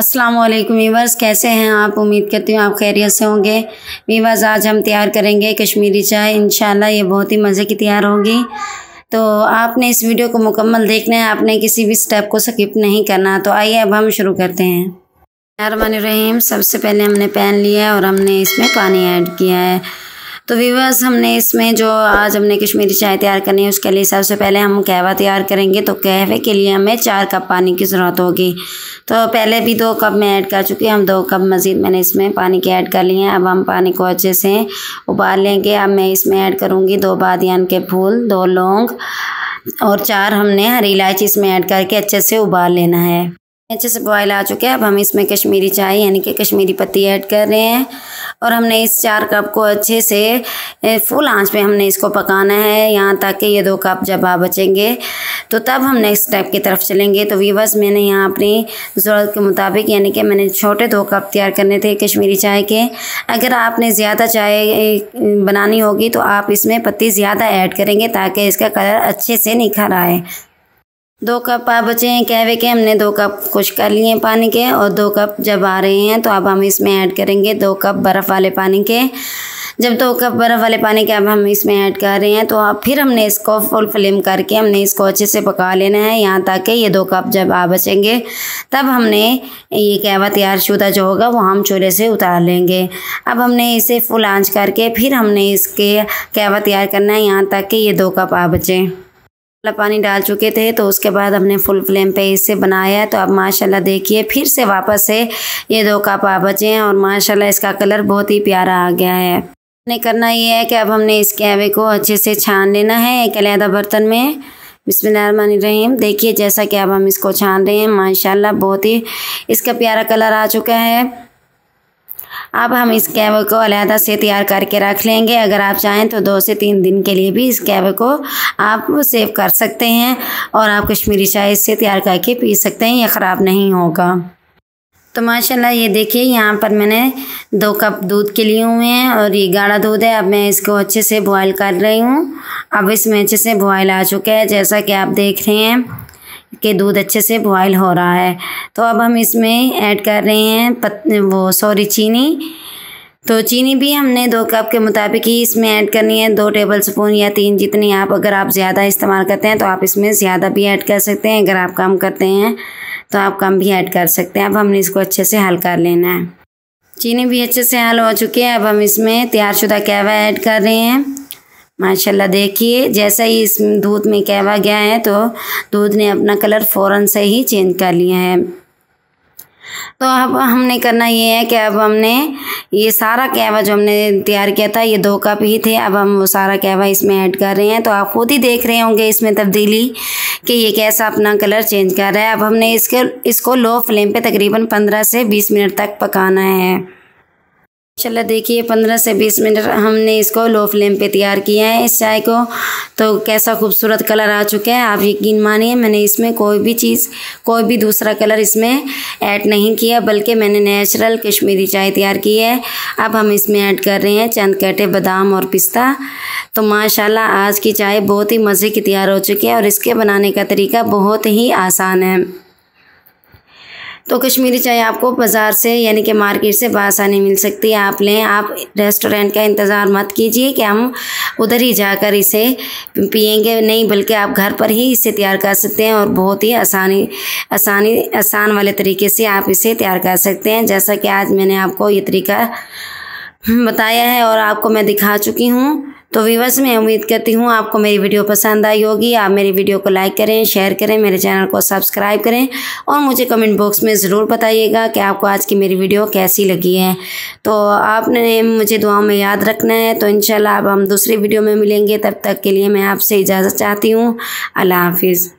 अस्सलाम वालेकुम वीवर्स कैसे हैं आप उम्मीद करती हूँ आप खैरियत से होंगे वीवर्स आज हम तैयार करेंगे कश्मीरी चाय इन ये बहुत ही मज़े की तैयार होगी तो आपने इस वीडियो को मुकम्मल देखना है आपने किसी भी स्टेप को स्किप नहीं करना तो आइए अब हम शुरू करते हैं रहीम सबसे पहले हमने पैन लिया है और हमने इसमें पानी ऐड किया है तो व्यूवर्स हमने इसमें जो आज हमने कश्मीरी चाय तैयार करनी है उसके लिए सबसे पहले हम कहवा तैयार करेंगे तो कहवे के लिए हमें चार कप पानी की ज़रूरत होगी तो पहले भी दो कप मैं ऐड कर चुकी हूँ हम दो कप मज़ीद मैंने इसमें पानी के ऐड कर लिए हैं अब हम पानी को अच्छे से उबाल लेंगे अब मैं इसमें ऐड करूँगी दो बादियान के फूल दो लौंग और चार हमने हरी इलायची इसमें ऐड करके अच्छे से उबाल लेना है अच्छे से बॉयल आ चुके हैं अब हम इसमें कश्मीरी चाय यानी कि कश्मीरी पत्ती ऐड कर रहे हैं और हमने इस चार कप को अच्छे से फुल आंच पे हमने इसको पकाना है यहाँ तक कि ये दो कप जब आ बचेंगे तो तब हम नेक्स्ट स्टेप की तरफ चलेंगे तो वीवर्स मैंने यहाँ अपनी ज़रूरत के मुताबिक यानी कि मैंने छोटे दो कप तैयार करने थे कश्मीरी चाय के अगर आपने ज़्यादा चाय बनानी होगी तो आप इसमें पत्ती ज़्यादा ऐड करेंगे ताकि इसका कलर अच्छे से निखर आए दो कप आप बचे हैं कहवे के हमने दो कप खुश कर लिए हैं पानी के और दो कप जब आ रहे हैं तो अब हम इसमें ऐड करेंगे दो कप बर्फ़ वाले पानी के जब दो कप बर्फ़ वाले पानी के अब हम इसमें ऐड कर रहे हैं तो अब फिर हमने इसको फुल फ्लेम करके हमने इसको अच्छे से पका लेना है यहाँ तक कि ये दो कप जब आ बचेंगे तब हमने ये कहवा तैयार शुदा जो होगा वो हम चूल्हे से उतार लेंगे अब हमने इसे फुल आंच करके फिर हमने इसके कहवा तैयार करना है यहाँ तक कि ये दो कप आ बचें वाला पानी डाल चुके थे तो उसके बाद हमने फुल फ्लेम पे इसे बनाया तो अब माशाल्लाह देखिए फिर से वापस से ये दो कप आ बचे हैं और माशाल्लाह इसका कलर बहुत ही प्यारा आ गया है हमने करना ये है कि अब हमने इस कैवे को अच्छे से छान लेना है एक अलहदा बर्तन में बिसमीम देखिए जैसा कि अब हम इसको छान रहे हैं माशाल्लाह बहुत ही इसका प्यारा कलर आ चुका है अब हम इस कैब को अलहदा से तैयार करके रख लेंगे अगर आप चाहें तो दो से तीन दिन के लिए भी इस कैब को आप सेव कर सकते हैं और आप कश्मीरी चाय इससे तैयार करके पी सकते हैं ये ख़राब नहीं होगा तो माशाल्लाह ये देखिए यहाँ पर मैंने दो कप दूध के लिए हुए हैं और ये गाढ़ा दूध है अब मैं इसको अच्छे से बॉयल कर रही हूँ अब इसमें अच्छे से बॉयल आ चुका है जैसा कि आप देख रहे हैं के दूध अच्छे से बॉयल हो रहा है तो अब हम इसमें ऐड कर रहे हैं पत वो सॉरी चीनी तो चीनी भी हमने दो कप के मुताबिक ही इसमें ऐड करनी है दो टेबल स्पून या तीन जितनी आप अगर आप ज़्यादा इस्तेमाल करते हैं तो आप इसमें ज़्यादा भी ऐड कर सकते हैं अगर आप कम करते हैं तो आप कम भी ऐड कर सकते हैं अब हमने इसको अच्छे से हल कर लेना है चीनी भी अच्छे से हल हो चुकी है अब हम इसमें तैयारशुदा कहवा ऐड कर रहे हैं माशाल्लाह देखिए जैसा ही इस दूध में कहवा गया है तो दूध ने अपना कलर फ़ौरन से ही चेंज कर लिया है तो अब हमने करना ये है कि अब हमने ये सारा कहवा जो हमने तैयार किया था ये दो कप ही थे अब हम वो सारा कहवा इसमें ऐड कर रहे हैं तो आप खुद ही देख रहे होंगे इसमें तब्दीली कि ये कैसा अपना कलर चेंज कर रहा है अब हमने इसके इसको लो फ्लेम पे तकरीबन 15 से 20 मिनट तक पकाना है चलो देखिए पंद्रह से बीस मिनट हमने इसको लो फ्लेम पे तैयार किया है इस चाय को तो कैसा खूबसूरत कलर आ चुका है आप यकीन मानिए मैंने इसमें कोई भी चीज़ कोई भी दूसरा कलर इसमें ऐड नहीं किया बल्कि मैंने नेचुरल कश्मीरी चाय तैयार की है अब हम इसमें ऐड कर रहे हैं चंद कटे बादाम और पिस्ता तो माशाला आज की चाय बहुत ही मज़े की तैयार हो चुकी है और इसके बनाने का तरीका बहुत ही आसान है तो कश्मीरी चाय आपको बाज़ार से यानी कि मार्केट से बसानी मिल सकती है आप लें आप रेस्टोरेंट का इंतज़ार मत कीजिए कि हम उधर ही जाकर इसे पियेंगे नहीं बल्कि आप घर पर ही इसे तैयार कर सकते हैं और बहुत ही आसानी आसानी आसान वाले तरीके से आप इसे तैयार कर सकते हैं जैसा कि आज मैंने आपको ये तरीका बताया है और आपको मैं दिखा चुकी हूँ तो वीवर्स मैं उम्मीद करती हूँ आपको मेरी वीडियो पसंद आई होगी आप मेरी वीडियो को लाइक करें शेयर करें मेरे चैनल को सब्सक्राइब करें और मुझे कमेंट बॉक्स में ज़रूर बताइएगा कि आपको आज की मेरी वीडियो कैसी लगी है तो आपने मुझे दुआओं में याद रखना है तो इन अब हम दूसरी वीडियो में मिलेंगे तब तक के लिए मैं आपसे इजाज़त चाहती हूँ अल्लाह हाफिज़